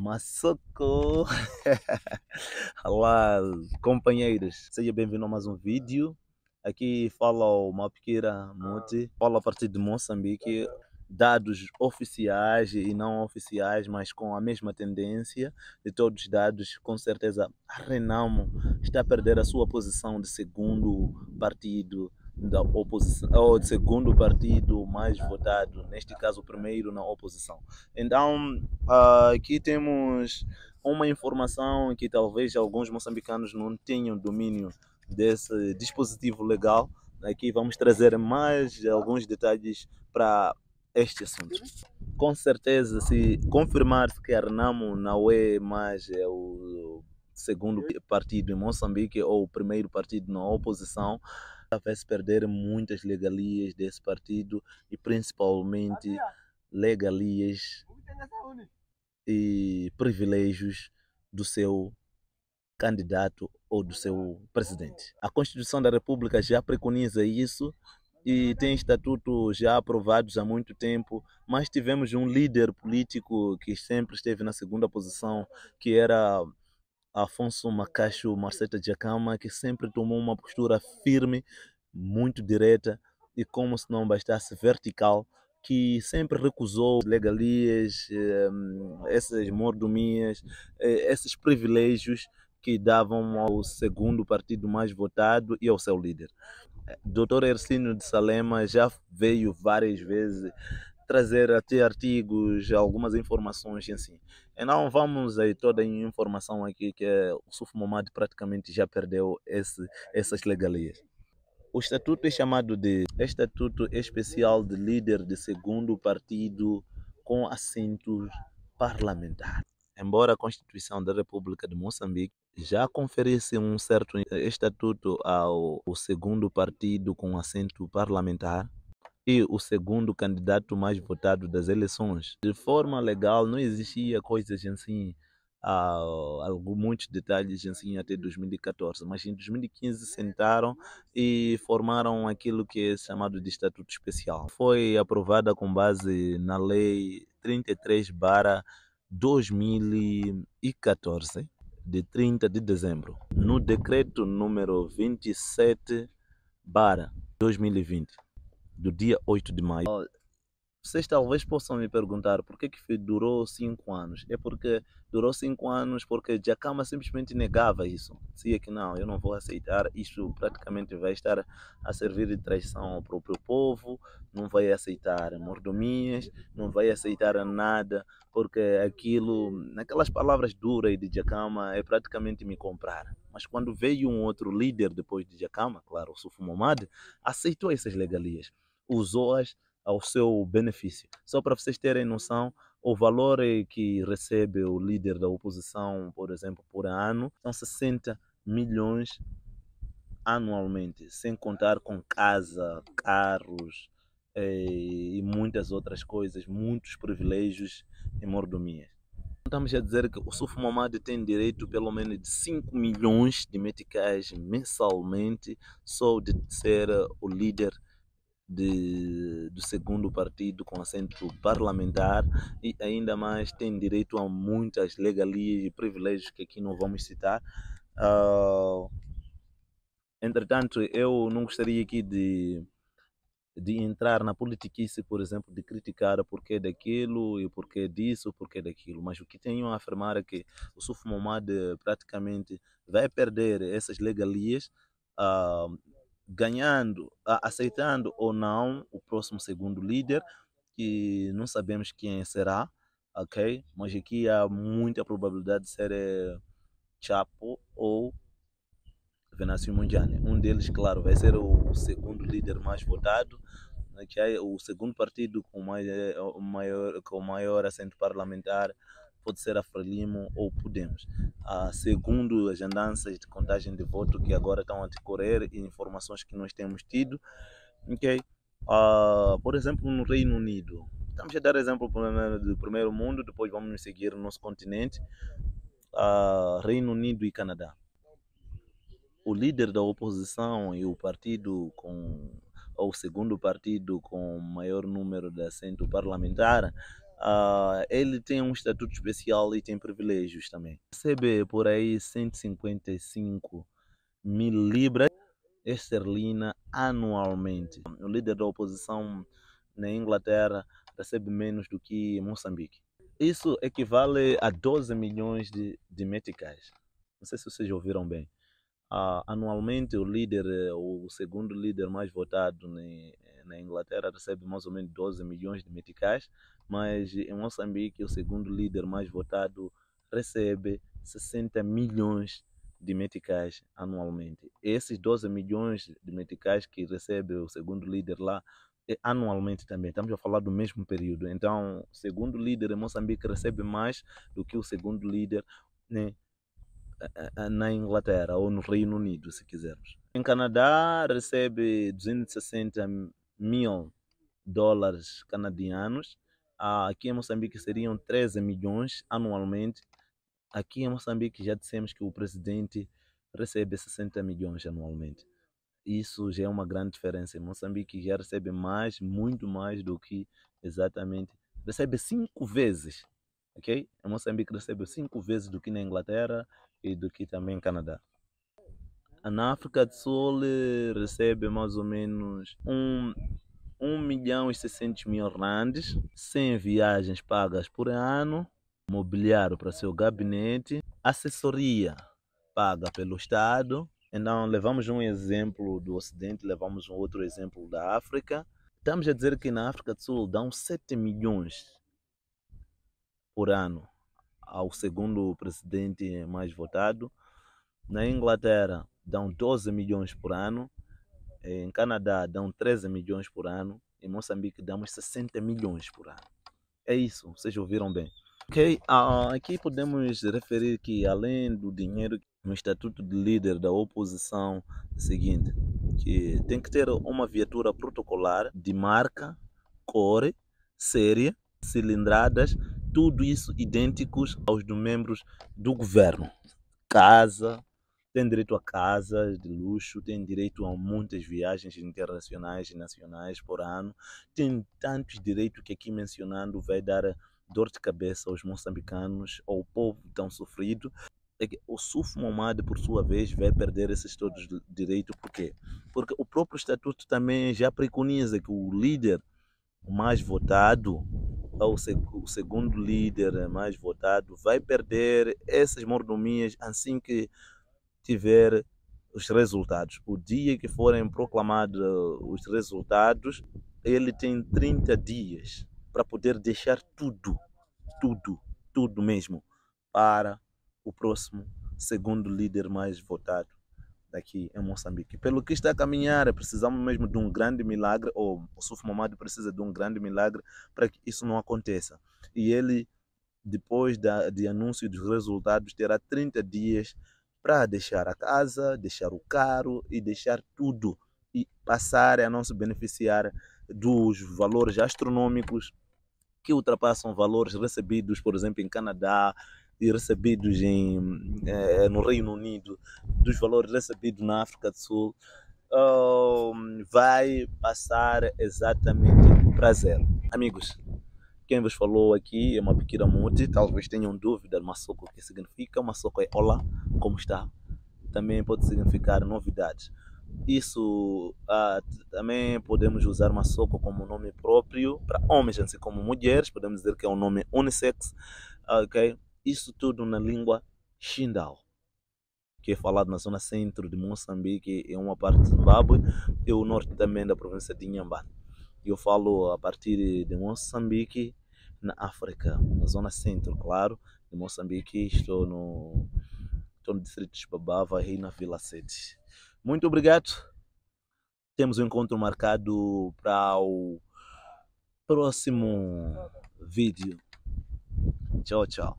Massoco! Olá, companheiros! Seja bem-vindo a mais um vídeo. Aqui fala o Mapquira Monte. fala a partir de Moçambique. Dados oficiais e não oficiais, mas com a mesma tendência de todos os dados, com certeza a Renamo está a perder a sua posição de segundo partido da oposição, ou segundo partido mais votado, neste caso o primeiro na oposição. Então, ah, aqui temos uma informação que talvez alguns moçambicanos não tenham domínio desse dispositivo legal. Aqui vamos trazer mais alguns detalhes para este assunto. Com certeza, se confirmar que a Renamo não é mais é o segundo partido em Moçambique ou o primeiro partido na oposição, vai perder muitas legalias desse partido e principalmente legalias e privilégios do seu candidato ou do seu presidente. A Constituição da República já preconiza isso e uhum. tem estatutos já aprovados há muito tempo, mas tivemos um líder político que sempre esteve na segunda posição, que era Afonso Macacho Marceta Jacama, que sempre tomou uma postura firme, muito direta e, como se não bastasse, vertical, que sempre recusou legalias, eh, essas mordomias, eh, esses privilégios que davam ao segundo partido mais votado e ao seu líder. Eh, Dr. Ercínio de Salema já veio várias vezes trazer até artigos, algumas informações e assim. E não vamos aí toda a informação aqui que é, o Suf Momad praticamente já perdeu esse, essas legalias. O estatuto é chamado de Estatuto Especial de Líder de Segundo Partido com assento parlamentar. Embora a Constituição da República de Moçambique já conferisse um certo estatuto ao segundo partido com assento parlamentar, e o segundo candidato mais votado das eleições. De forma legal, não existia coisas assim, ah, alguns muitos detalhes assim até 2014, mas em 2015 sentaram e formaram aquilo que é chamado de Estatuto Especial. Foi aprovada com base na Lei 33 barra 2014, de 30 de dezembro, no decreto número 27 barra 2020 do dia 8 de maio. Vocês talvez possam me perguntar por que, que durou cinco anos. É porque durou cinco anos porque Jacama simplesmente negava isso. Dizia que não, eu não vou aceitar, isso praticamente vai estar a servir de traição ao próprio povo, não vai aceitar mordomias, não vai aceitar nada, porque aquilo, naquelas palavras duras de Jacama é praticamente me comprar. Mas quando veio um outro líder depois de Jacama, claro, o Sufumomad, aceitou essas legalias usou-as ao seu benefício. Só para vocês terem noção, o valor eh, que recebe o líder da oposição, por exemplo, por ano, são 60 milhões anualmente, sem contar com casa, carros eh, e muitas outras coisas, muitos privilégios e mordomias. Estamos a dizer que o Suf Mamad tem direito pelo menos de 5 milhões de meticais mensalmente só de ser eh, o líder de, do segundo partido com assento parlamentar e ainda mais tem direito a muitas legalias e privilégios que aqui não vamos citar. Uh, entretanto, eu não gostaria aqui de, de entrar na politiquice, por exemplo, de criticar o porquê daquilo e o porquê disso, o porquê daquilo. Mas o que tenho a afirmar é que o Suf Momad praticamente vai perder essas legalias. Uh, ganhando, aceitando ou não o próximo segundo líder, que não sabemos quem será, ok? Mas aqui há muita probabilidade de ser eh, Chapo ou Venâncio Mundiani. Um deles, claro, vai ser o segundo líder mais votado, okay? Né, é o segundo partido com eh, maior, com maior assento parlamentar pode ser a Frelimo ou Podemos. Ah, segundo as andanças de contagem de voto que agora estão a decorrer e informações que nós temos tido, okay? ah, por exemplo, no Reino Unido, estamos a dar exemplo do primeiro mundo, depois vamos seguir o nosso continente, ah, Reino Unido e Canadá. O líder da oposição e o partido com ou o segundo partido com maior número de assento parlamentar Uh, ele tem um estatuto especial e tem privilégios também. Recebe por aí 155 mil libras esterlina anualmente. O líder da oposição na Inglaterra recebe menos do que Moçambique. Isso equivale a 12 milhões de, de meticais. Não sei se vocês ouviram bem. Uh, anualmente, o líder, o segundo líder mais votado na Inglaterra, recebe mais ou menos 12 milhões de meticais mas em Moçambique o segundo líder mais votado recebe 60 milhões de meticais anualmente. Esses 12 milhões de meticais que recebe o segundo líder lá é anualmente também, estamos a falar do mesmo período. Então, o segundo líder em Moçambique recebe mais do que o segundo líder né, eh, eh, eh, na Inglaterra ou no Reino Unido, se quisermos. Em Canadá, recebe 260 mil dólares canadianos aqui em Moçambique seriam 13 milhões anualmente. Aqui em Moçambique já dissemos que o presidente recebe 60 milhões anualmente. Isso já é uma grande diferença. Em Moçambique já recebe mais, muito mais do que exatamente. Recebe cinco vezes, ok? Em Moçambique recebe cinco vezes do que na Inglaterra e do que também no Canadá. Na África do Sul recebe mais ou menos um 1 milhão e 600 mil randes, 100 viagens pagas por ano, mobiliário para seu gabinete, assessoria paga pelo Estado. Então, levamos um exemplo do Ocidente, levamos um outro exemplo da África. Estamos a dizer que na África do Sul dão 7 milhões por ano ao segundo presidente mais votado. Na Inglaterra, dão 12 milhões por ano. Eh, em Canadá dão 13 milhões por ano, em Moçambique damos 60 milhões por ano. É isso, vocês ouviram bem. Ok, uh, aqui podemos referir que além do dinheiro no estatuto de líder da oposição é o seguinte, que tem que ter uma viatura protocolar de marca, cor, série, cilindradas, tudo isso idênticos aos dos membros do governo. Casa, têm direito a casas de luxo, têm direito a muitas viagens internacionais e nacionais por ano, têm tantos direitos que aqui mencionando vai dar dor de cabeça aos moçambicanos, ao povo tão sofrido. É o Suf Momad, por sua vez, vai perder esses todos direitos. Por quê? Porque o próprio estatuto também já preconiza que o líder mais votado ah, o, o, segundo líder mais votado vai perder essas mordomias assim que tiver os resultados. O dia que forem proclamados uh, os resultados, ele tem 30 dias para poder deixar tudo, tudo, tudo mesmo, para o próximo segundo líder mais votado daqui em Moçambique. Pelo que está a caminhar, precisamos mesmo de um grande milagre, ou o Suf Mamado precisa de um grande milagre para que isso não aconteça. E ele, depois da, de anúncio dos resultados, terá 30 dias para deixar a casa, deixar o carro e deixar tudo e passar é a não se beneficiar dos valores astronômicos que ultrapassam valores recebidos, por exemplo, em Canadá e recebidos em, eh, no Reino Unido, dos valores recebidos na África do Sul, hum, vai passar exatamente para zero. Amigos, quem vos falou aqui é uma pequena monte, talvez tenham dúvida do maçoco, o que significa. Maçoco é olá, como está, também pode significar novidades. Isso ah, também podemos usar Masoko como nome próprio para homens, assim como mulheres, podemos dizer que é um nome unissex, ah, ok? Isso tudo na língua Xindau, que é falado na zona centro de Moçambique, em é uma parte de Zimbábue, e o norte também da província de Inhambane. Eu falo a partir de Moçambique, na África, na zona centro, claro, de Moçambique, estou no Torno no distrito de Babava e na Vila Sede. Muito obrigado. Temos um encontro marcado para o próximo vídeo. Tchau, tchau.